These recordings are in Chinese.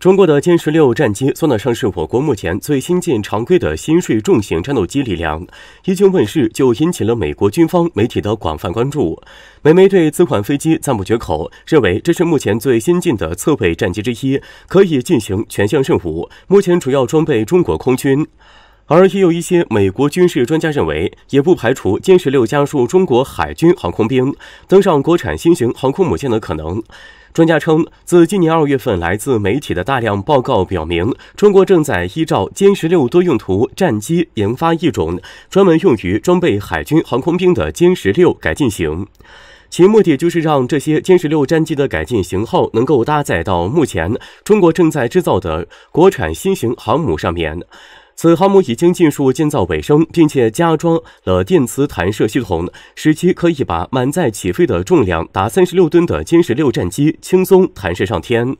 中国的歼十六战机算得上是我国目前最新进常规的新锐重型战斗机力量，一经问世就引起了美国军方媒体的广泛关注。美媒对此款飞机赞不绝口，认为这是目前最先进的侧绘战机之一，可以进行全向任务。目前主要装备中国空军。而也有一些美国军事专家认为，也不排除歼十六加入中国海军航空兵登上国产新型航空母舰的可能。专家称，自今年二月份来自媒体的大量报告表明，中国正在依照歼十六多用途战机研发一种专门用于装备海军航空兵的歼十六改进型，其目的就是让这些歼十六战机的改进型号能够搭载到目前中国正在制造的国产新型航母上面。此航母已经进入建造尾声，并且加装了电磁弹射系统，使其可以把满载起飞的重量达三十六吨的歼十六战机轻松弹射上天。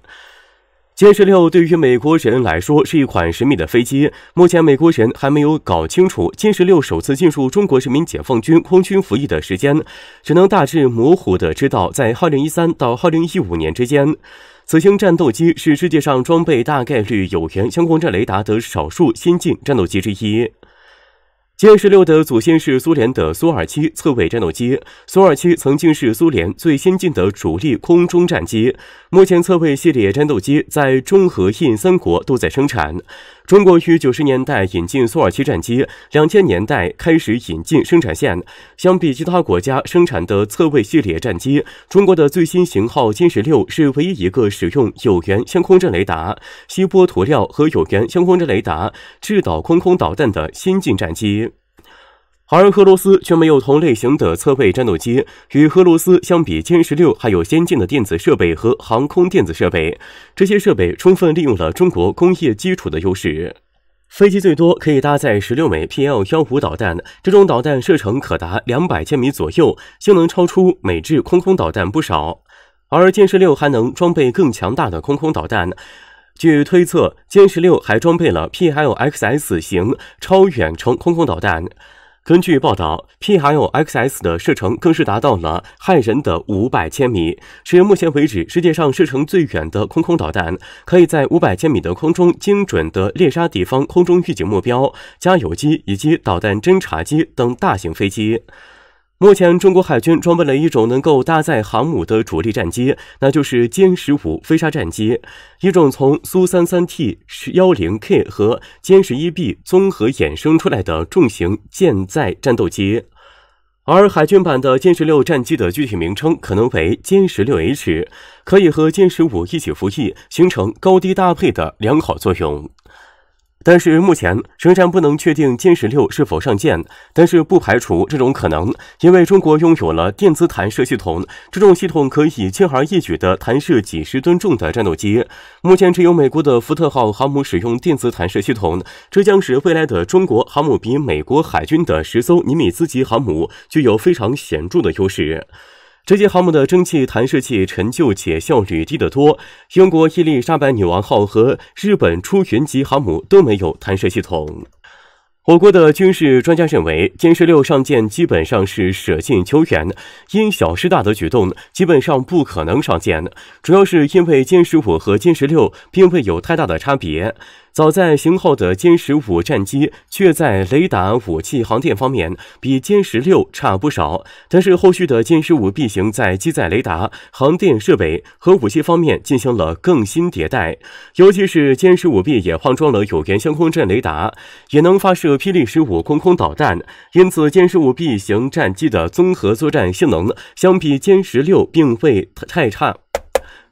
歼十六对于美国人来说是一款神秘的飞机，目前美国人还没有搞清楚歼十六首次进入中国人民解放军空军服役的时间，只能大致模糊地知道在二零一三到二零一五年之间。此型战斗机是世界上装备大概率有源相控阵雷达的少数先进战斗机之一。歼十六的祖先是苏联的苏 -27 侧卫战斗机，苏 -27 曾经是苏联最先进的主力空中战机。目前侧卫系列战斗机在中、俄、印三国都在生产。中国于九十年代引进苏二七战机，两千年代开始引进生产线。相比其他国家生产的侧卫系列战机，中国的最新型号歼十六是唯一一个使用有源相控阵雷达、吸波涂料和有源相控阵雷达制导空空导弹的先进战机。而俄罗斯却没有同类型的侧卫战斗机。与俄罗斯相比，歼十六还有先进的电子设备和航空电子设备。这些设备充分利用了中国工业基础的优势。飞机最多可以搭载十六枚 PL 幺五导弹，这种导弹射程可达两百千米左右，性能超出美制空空导弹不少。而歼十六还能装备更强大的空空导弹。据推测，歼十六还装备了 PLXS 型超远程空空导弹。根据报道，Pill Xs 的射程更是达到了骇人的五百千米，是目前为止世界上射程最远的空空导弹，可以在五百千米的空中精准地猎杀敌方空中预警目标、加油机以及导弹侦察机等大型飞机。目前，中国海军装备了一种能够搭载航母的主力战机，那就是歼十五飞鲨战机，一种从苏三三 T 幺零 K 和歼十一 B 综合衍生出来的重型舰载战斗机。而海军版的歼十六战机的具体名称可能为歼十六 H，可以和歼十五一起服役，形成高低搭配的良好作用。但是目前仍然不能确定歼十六是否上舰，但是不排除这种可能，因为中国拥有了电子弹射系统，这种系统可以轻而易举的弹射几十吨重的战斗机。目前只有美国的福特号航母使用电子弹射系统，这将使未来的中国航母比美国海军的十艘尼米兹级航母具有非常显著的优势。这些航母的蒸汽弹射器陈旧且效率低得多。英国伊丽莎白女王号和日本出云级航母都没有弹射系统。我国的军事专家认为，歼十六上舰基本上是舍近求远、因小失大的举动，基本上不可能上舰。主要是因为歼十五和歼十六并未有太大的差别。早在型号的歼十五战机，却在雷达、武器、航电方面比歼十六差不少。但是后续的歼十五 B 型在机载雷达、航电设备和武器方面进行了更新迭代，尤其是歼十五 B 也换装了有源相控阵雷达，也能发射霹雳十五空空导弹。因此，歼十五 B 型战机的综合作战性能相比歼十六并未太差。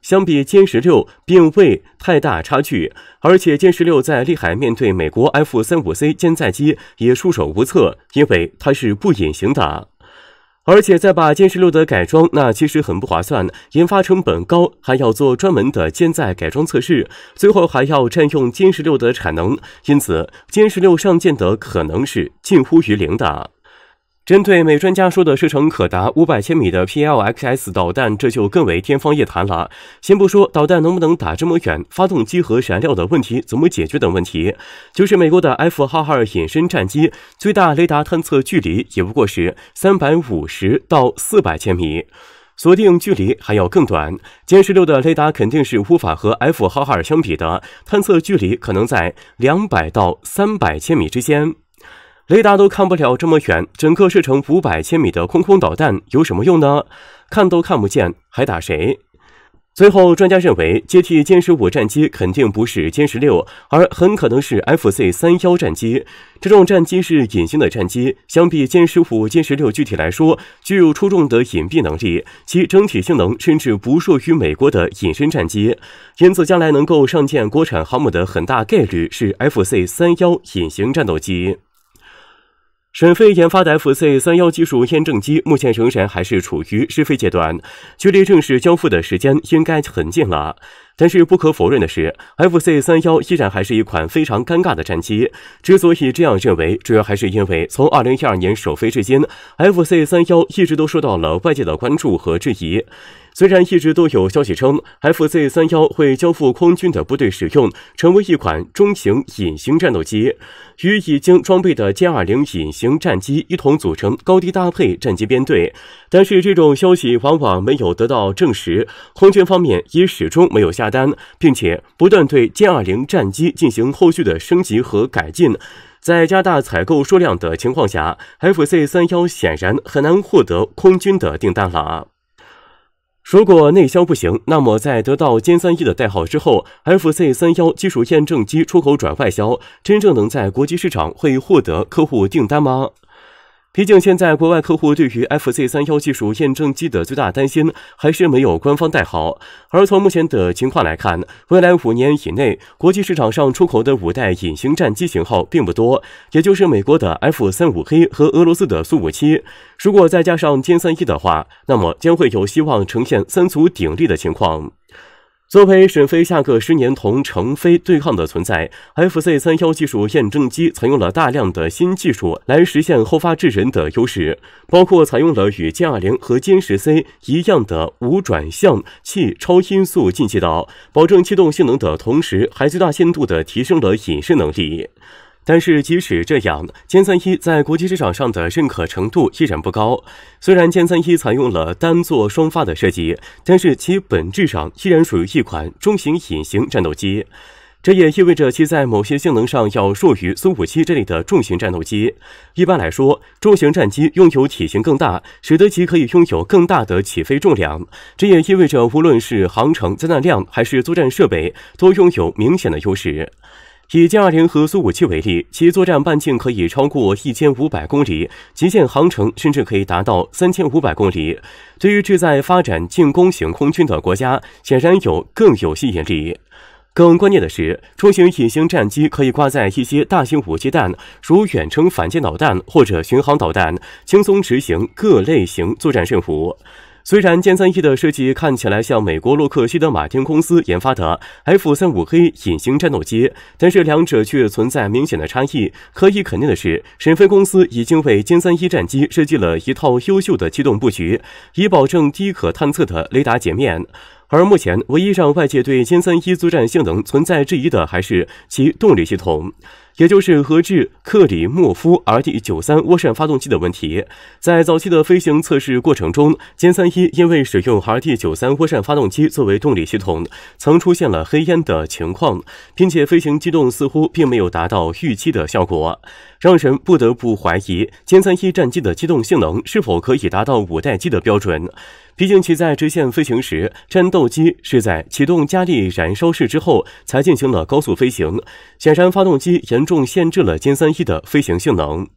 相比歼十六，并未太大差距，而且歼十六在利海面对美国 F 三五 C 舰载机也束手无策，因为它是不隐形的。而且再把歼十六的改装，那其实很不划算，研发成本高，还要做专门的舰载改装测试，最后还要占用歼十六的产能，因此歼十六上舰的可能是近乎于零的。针对美专家说的射程可达五百千米的 PLXs 导弹，这就更为天方夜谭了。先不说导弹能不能打这么远，发动机和燃料的问题怎么解决等问题，就是美国的 F 号二隐身战机最大雷达探测距离也不过是三百五十到四百千米，锁定距离还要更短。歼十六的雷达肯定是无法和 F 号二相比的，探测距离可能在两百到三百千米之间。雷达都看不了这么远，整个射程五百千米的空空导弹有什么用呢？看都看不见，还打谁？最后，专家认为接替歼十五战机肯定不是歼十六，而很可能是 FC 三幺战机。这种战机是隐形的战机，相比歼十五、歼十六，具体来说，具有出众的隐蔽能力，其整体性能甚至不弱于美国的隐身战机。因此，将来能够上舰国产航母的很大概率是 FC 三幺隐形战斗机。沈飞研发的 FC 三幺技术验证机目前仍然还是处于试飞阶段，距离正式交付的时间应该很近了。但是不可否认的是，FC 三幺依然还是一款非常尴尬的战机。之所以这样认为，主要还是因为从2012年首飞至今，FC 三幺一直都受到了外界的关注和质疑。虽然一直都有消息称，FZ 三幺会交付空军的部队使用，成为一款中型隐形战斗机，与已经装备的歼二零隐形战机一同组成高低搭配战机编队，但是这种消息往往没有得到证实，空军方面也始终没有下单，并且不断对歼二零战机进行后续的升级和改进，在加大采购数量的情况下，FZ 三幺显然很难获得空军的订单了。如果内销不行，那么在得到歼三一的代号之后，FC 三幺技术验证机出口转外销，真正能在国际市场会获得客户订单吗？毕竟，现在国外客户对于 FZ 三幺技术验证机的最大担心还是没有官方代号。而从目前的情况来看，未来五年以内国际市场上出口的五代隐形战机型号并不多，也就是美国的 F 三五 A 和俄罗斯的苏五七。如果再加上歼三一的话，那么将会有希望呈现三足鼎立的情况。作为沈飞下个十年同成飞对抗的存在，FC-31 技术验证机采用了大量的新技术来实现后发制人的优势，包括采用了与歼20和歼十 C 一样的无转向器超音速进气道，保证气动性能的同时，还最大限度地提升了隐身能力。但是即使这样，歼三一在国际市场上的认可程度依然不高。虽然歼三一采用了单座双发的设计，但是其本质上依然属于一款中型隐形战斗机。这也意味着其在某些性能上要弱于苏五七这类的重型战斗机。一般来说，重型战机拥有体型更大，使得其可以拥有更大的起飞重量。这也意味着无论是航程、载弹量还是作战设备，都拥有明显的优势。以歼二零和苏五七为例，其作战半径可以超过一千五百公里，极限航程甚至可以达到三千五百公里。对于志在发展进攻型空军的国家，显然有更有吸引力。更关键的是，中型隐形战机可以挂载一些大型武器弹，如远程反舰导弹或者巡航导弹，轻松执行各类型作战任务。虽然歼三一的设计看起来像美国洛克希德马丁公司研发的 F 三五黑隐形战斗机，但是两者却存在明显的差异。可以肯定的是，沈飞公司已经为歼三一战机设计了一套优秀的机动布局，以保证低可探测的雷达截面。而目前，唯一让外界对歼三一作战性能存在质疑的，还是其动力系统，也就是俄制克里莫夫 RD-93 涡扇发动机的问题。在早期的飞行测试过程中，歼三一因为使用 RD-93 涡扇发动机作为动力系统，曾出现了黑烟的情况，并且飞行机动似乎并没有达到预期的效果，让人不得不怀疑歼三一战机的机动性能是否可以达到五代机的标准。毕竟，其在直线飞行时，战斗机是在启动加力燃烧室之后才进行了高速飞行。显然，发动机严重限制了歼三一的飞行性能。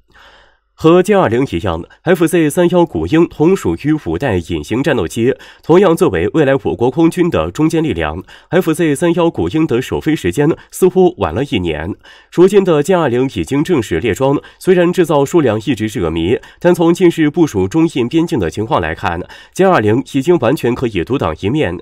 和歼二零一样，FZ 三幺古鹰同属于五代隐形战斗机，同样作为未来我国空军的中坚力量。FZ 三幺古鹰的首飞时间似乎晚了一年。如今的歼二零已经正式列装，虽然制造数量一直是个谜，但从近日部署中印边境的情况来看，歼二零已经完全可以独当一面。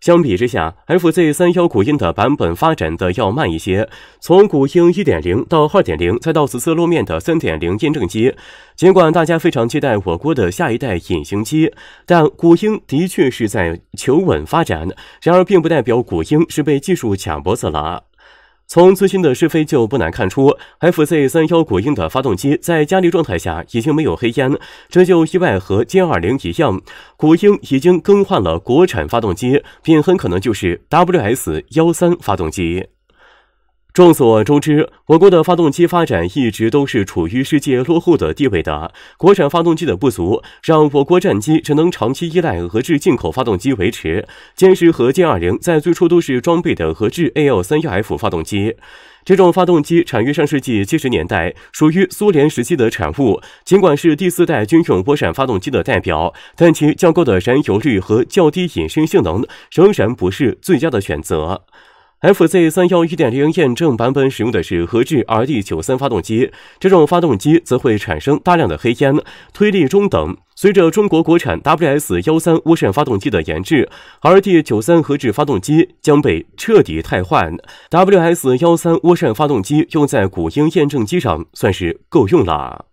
相比之下，FZ 三幺古鹰的版本发展的要慢一些。从古鹰一点零到二点零，再到此次露面的三点零验证机。尽管大家非常期待我国的下一代隐形机，但古鹰的确是在求稳发展。然而，并不代表古鹰是被技术卡脖子了。从最新的试飞就不难看出，FZ 三幺国鹰的发动机在加力状态下已经没有黑烟，这就意外和歼二零一样，国鹰已经更换了国产发动机，并很可能就是 WS 幺三发动机。众所周知，我国的发动机发展一直都是处于世界落后的地位的。国产发动机的不足，让我国战机只能长期依赖俄制进口发动机维持。歼十和歼二零在最初都是装备的俄制 AL-31F 发动机。这种发动机产于上世纪七十年代，属于苏联时期的产物。尽管是第四代军用涡扇发动机的代表，但其较高的燃油率和较低隐身性能，仍然不是最佳的选择。FZ 三幺一点零验证版本使用的是核制 RD 九三发动机，这种发动机则会产生大量的黑烟，推力中等。随着中国国产 WS 幺三涡扇发动机的研制，RD 九三核制发动机将被彻底汰换。WS 幺三涡扇发动机用在古鹰验证机上算是够用啦。